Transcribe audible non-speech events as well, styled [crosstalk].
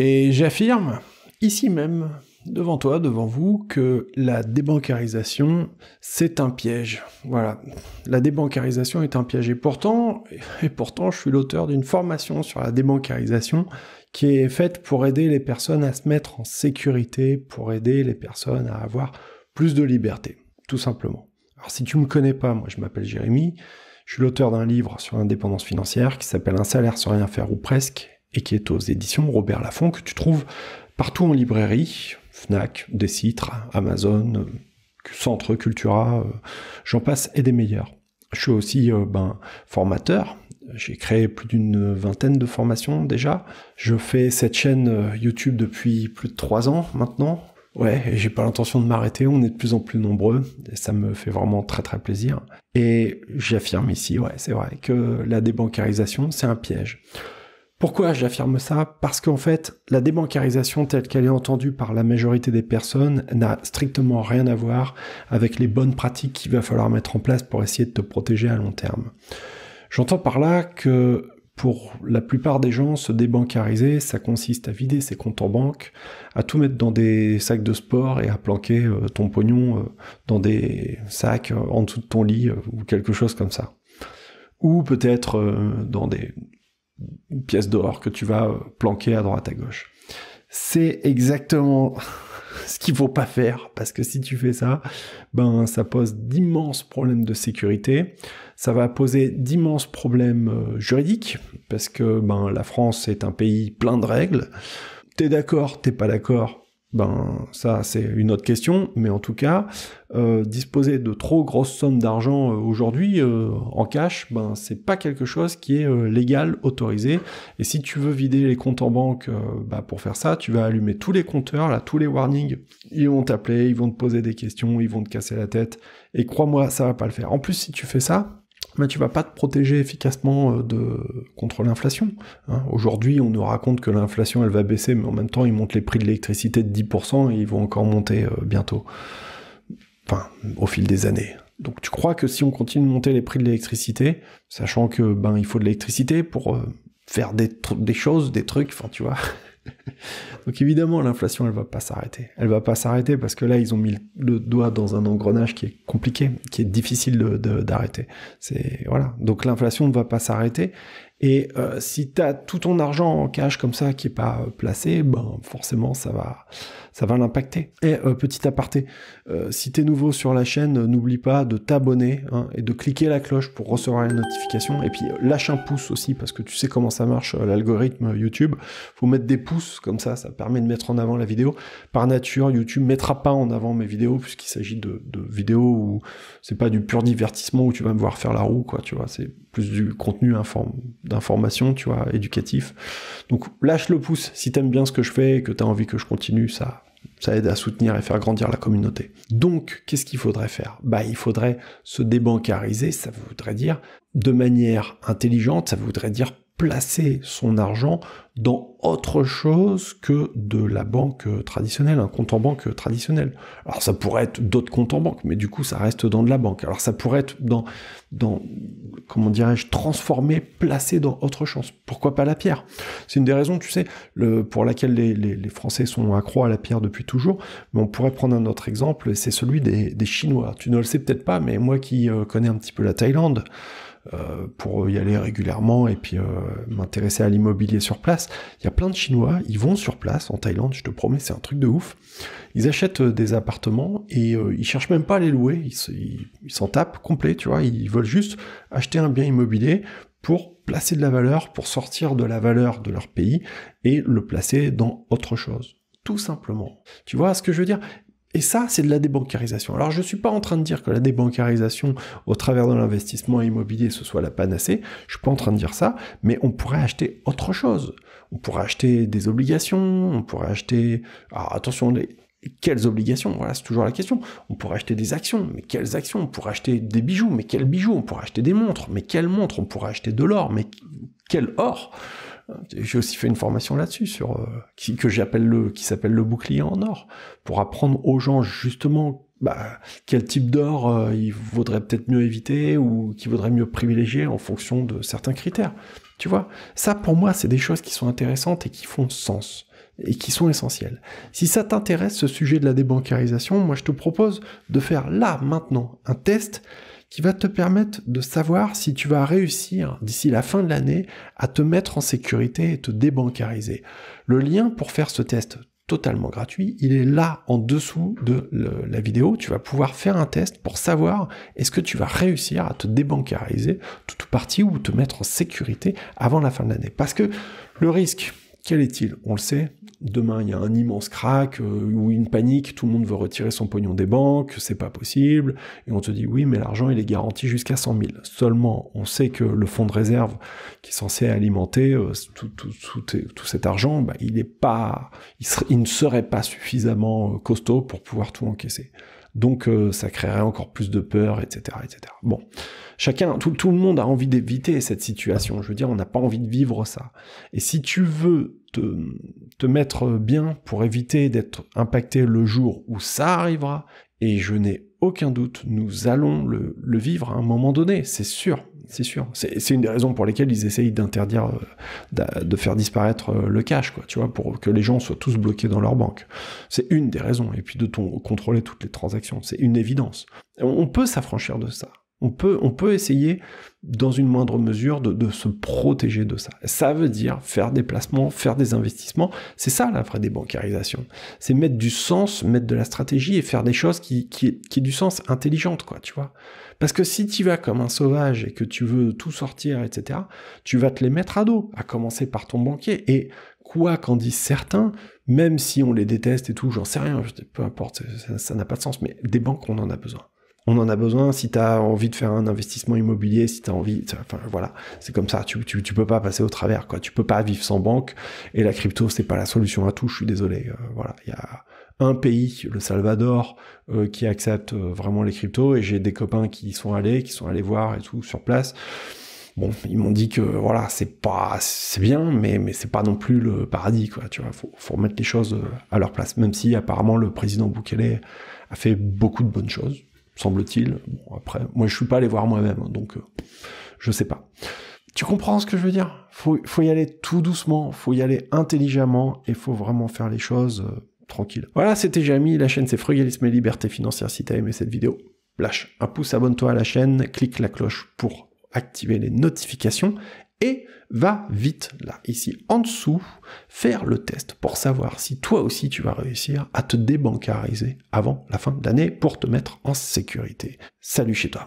Et j'affirme, ici même, devant toi, devant vous, que la débancarisation, c'est un piège. Voilà, la débancarisation est un piège. Et pourtant, et pourtant je suis l'auteur d'une formation sur la débancarisation qui est faite pour aider les personnes à se mettre en sécurité, pour aider les personnes à avoir plus de liberté, tout simplement. Alors si tu me connais pas, moi je m'appelle Jérémy, je suis l'auteur d'un livre sur l'indépendance financière qui s'appelle Un salaire sans rien faire ou presque, et qui est aux éditions Robert Laffont, que tu trouves partout en librairie, Fnac, Decitre, Amazon, euh, Centre Cultura, euh, j'en passe et des meilleurs. Je suis aussi euh, ben, formateur. J'ai créé plus d'une vingtaine de formations déjà. Je fais cette chaîne YouTube depuis plus de trois ans maintenant. Ouais, j'ai pas l'intention de m'arrêter. On est de plus en plus nombreux et ça me fait vraiment très très plaisir. Et j'affirme ici, ouais, c'est vrai que la débancarisation, c'est un piège. Pourquoi j'affirme ça Parce qu'en fait, la débancarisation telle qu'elle est entendue par la majorité des personnes n'a strictement rien à voir avec les bonnes pratiques qu'il va falloir mettre en place pour essayer de te protéger à long terme. J'entends par là que pour la plupart des gens, se débancariser, ça consiste à vider ses comptes en banque, à tout mettre dans des sacs de sport et à planquer euh, ton pognon euh, dans des sacs euh, en dessous de ton lit ou quelque chose comme ça. Ou peut-être dans des une pièce d'or que tu vas planquer à droite à gauche. C'est exactement [laughs] ce qu'il faut pas faire parce que si tu fais ça, ben ça pose d'immenses problèmes de sécurité, ça va poser d'immenses problèmes euh, juridiques parce que ben la France est un pays plein de règles. T'es d'accord, t'es pas d'accord, ben ça c'est une autre question, mais en tout cas, euh, disposer de trop grosses sommes d'argent euh, aujourd'hui euh, en cash, ben c'est pas quelque chose qui est légal, autorisé. Et si tu veux vider les comptes en banque, ben, pour faire ça, tu vas allumer tous les compteurs, là, tous les warnings, ils vont t'appeler, ils vont te poser des questions, ils vont te casser la tête. Et crois-moi, ça va pas le faire. En plus, si tu fais ça, mais tu vas pas te protéger efficacement euh, contre l'inflation. Hein. Aujourd'hui, on nous raconte que l'inflation, elle va baisser, mais en même temps, ils montent les prix de l'électricité de 10% et ils vont encore monter euh, bientôt. Enfin, au fil des années. Donc tu crois que si on continue de monter les prix de l'électricité, sachant que ben il faut de l'électricité pour euh, faire des, des choses, des trucs, enfin tu vois, donc évidemment, l'inflation, elle va pas s'arrêter. Elle va pas s'arrêter parce que là, ils ont mis le doigt dans un engrenage qui est compliqué, qui est difficile d'arrêter. c'est voilà. Donc l'inflation ne va pas s'arrêter. Et euh, si tu as tout ton argent en cash comme ça qui est pas euh, placé, ben forcément ça va ça va l'impacter. Et euh, petit aparté, si tu es nouveau sur la chaîne, n'oublie pas de t'abonner hein, et de cliquer la cloche pour recevoir les notifications et puis lâche un pouce aussi parce que tu sais comment ça marche l'algorithme YouTube, faut mettre des pouces comme ça, ça permet de mettre en avant la vidéo. Par nature, YouTube mettra pas en avant mes vidéos puisqu'il s'agit de, de vidéos où c'est pas du pur divertissement où tu vas me voir faire la roue quoi, tu vois, c'est du contenu d'information, tu vois, éducatif. Donc lâche le pouce si t'aimes bien ce que je fais et que t'as envie que je continue, ça, ça aide à soutenir et faire grandir la communauté. Donc, qu'est-ce qu'il faudrait faire Bah, il faudrait se débancariser, ça voudrait dire de manière intelligente, ça voudrait dire placer son argent dans autre chose que de la banque traditionnelle, un compte en banque traditionnel. Alors ça pourrait être d'autres comptes en banque, mais du coup ça reste dans de la banque. Alors ça pourrait être dans, dans comment dirais-je, transformé, placé dans autre chose. Pourquoi pas la pierre C'est une des raisons, tu sais, pour laquelle les, les, Français sont accros à la pierre depuis toujours. Mais on pourrait prendre un autre exemple, c'est celui des, des Chinois. Tu ne le sais peut-être pas, mais moi qui euh, connais un petit peu la Thaïlande, euh, pour y aller régulièrement et puis euh, m'intéresser à l'immobilier sur place. Il y a plein de Chinois, ils vont sur place en Thaïlande, je te promets, c'est un truc de ouf. Ils achètent euh, des appartements et ils cherchent même pas à les louer, ils s'en tapent complet, tu vois, ils veulent juste acheter un bien immobilier pour placer de la valeur, pour sortir de la valeur de leur pays et le placer dans autre chose tout simplement. Tu vois ce que je veux dire et ça, c'est de la débancarisation. Alors, je ne suis pas en train de dire que la débancarisation au travers de l'investissement immobilier, ce soit la panacée. Je ne suis pas en train de dire ça, mais on pourrait acheter autre chose. On pourrait acheter des obligations, on pourrait acheter... Alors, attention, quelles obligations Voilà, c'est toujours la question. On pourrait acheter des actions, mais quelles actions On pourrait acheter des bijoux, mais quels bijoux On pourrait acheter des montres, mais quelles montres On pourrait acheter de l'or, mais quel or j'ai aussi fait une formation là-dessus sur euh, qui, que j'appelle le qui s'appelle le bouclier en or pour apprendre aux gens justement bah, quel type d'or euh, il vaudrait peut-être mieux éviter ou qu'il vaudrait mieux privilégier en fonction de certains critères. Tu vois, ça pour moi, c'est des choses qui sont intéressantes et qui font sens et qui sont essentielles. Si ça t'intéresse ce sujet de la débancarisation, moi je te propose de faire là maintenant un test qui va te permettre de savoir si tu vas réussir d'ici la fin de l'année à te mettre en sécurité et te débancariser. Le lien pour faire ce test totalement gratuit, il est là en dessous de la vidéo. Tu vas pouvoir faire un test pour savoir est-ce que tu vas réussir à te débancariser toute partie ou te mettre en sécurité avant la fin de l'année. Parce que le risque, quel est-il On le sait. Demain, il y a un immense crack euh, ou une panique, tout le monde veut retirer son pognon des banques, c'est pas possible. Et on te dit oui, mais l'argent, il est garanti jusqu'à 100 000. Seulement, on sait que le fonds de réserve qui est censé alimenter euh, tout, cet argent, bah, il, est pas, il ne serait pas suffisamment euh, costaud pour pouvoir tout encaisser. Donc euh, ça créerait encore plus de peur, etc. etc. Bon, chacun, tout, le monde a envie d'éviter cette situation. Je veux dire, on n'a pas envie de vivre ça. Et si tu veux te, mettre bien pour éviter d'être impacté le jour où ça arrivera, et je n'ai aucun doute, nous allons le vivre à un moment donné, c'est sûr. C'est sûr. C'est une des raisons pour lesquelles ils essayent d'interdire, euh, de faire disparaître euh, le cash, quoi, tu vois, pour que les gens soient tous bloqués dans leur banque. C'est une des raisons. Et puis de ton, contrôler toutes les transactions, c'est une évidence. On peut s'affranchir de ça. On peut, on peut essayer, dans une moindre mesure, de, se protéger de ça. Ça veut dire faire des placements, faire des investissements. C'est ça la vraie débancarisation. C'est mettre du sens, mettre de la stratégie et faire des choses qui, qui, qui aient du sens intelligente, quoi, tu vois. Parce que si tu vas comme un sauvage et que tu veux tout sortir, etc., tu vas te les mettre à dos, à commencer par ton banquier. Et quoi qu'en disent certains, même si on les déteste et tout, j'en sais rien, peu importe, ça n'a pas de sens, mais des banques, on en a besoin on en a besoin. Si tu as envie de faire un investissement immobilier, si tu as envie, enfin voilà, c'est comme ça. Tu, tu, peux pas passer au travers, quoi. Tu peux pas vivre sans banque. Et la crypto, c'est pas la solution à tout. Je suis désolé. Euh, voilà, il y a un pays, le Salvador, euh, qui accepte euh, vraiment les cryptos. Et j'ai des copains qui sont allés, qui sont allés voir et tout sur place. Bon, ils m'ont dit que voilà, c'est pas, c'est bien, mais mais c'est pas non plus le paradis, quoi. Tu vois, faut, faut remettre les choses à leur place. Même si apparemment le président Bukele a fait beaucoup de bonnes choses semble-t-il. Bon, après, moi, je suis pas allé voir moi-même, hein, donc euh, je sais pas. Tu comprends ce que je veux dire faut, faut y aller tout doucement, faut y aller intelligemment, et faut vraiment faire les choses tranquilles. Euh, tranquille. Voilà, c'était Jamy, La chaîne, c'est Frugalisme et Liberté Financière. Si t'as aimé cette vidéo, lâche un pouce, abonne-toi à la chaîne, clique la cloche pour activer les notifications et va vite, là, ici en dessous, faire le test pour savoir si toi aussi tu vas réussir à te débancariser avant la fin de l'année pour te mettre en sécurité. Salut chez toi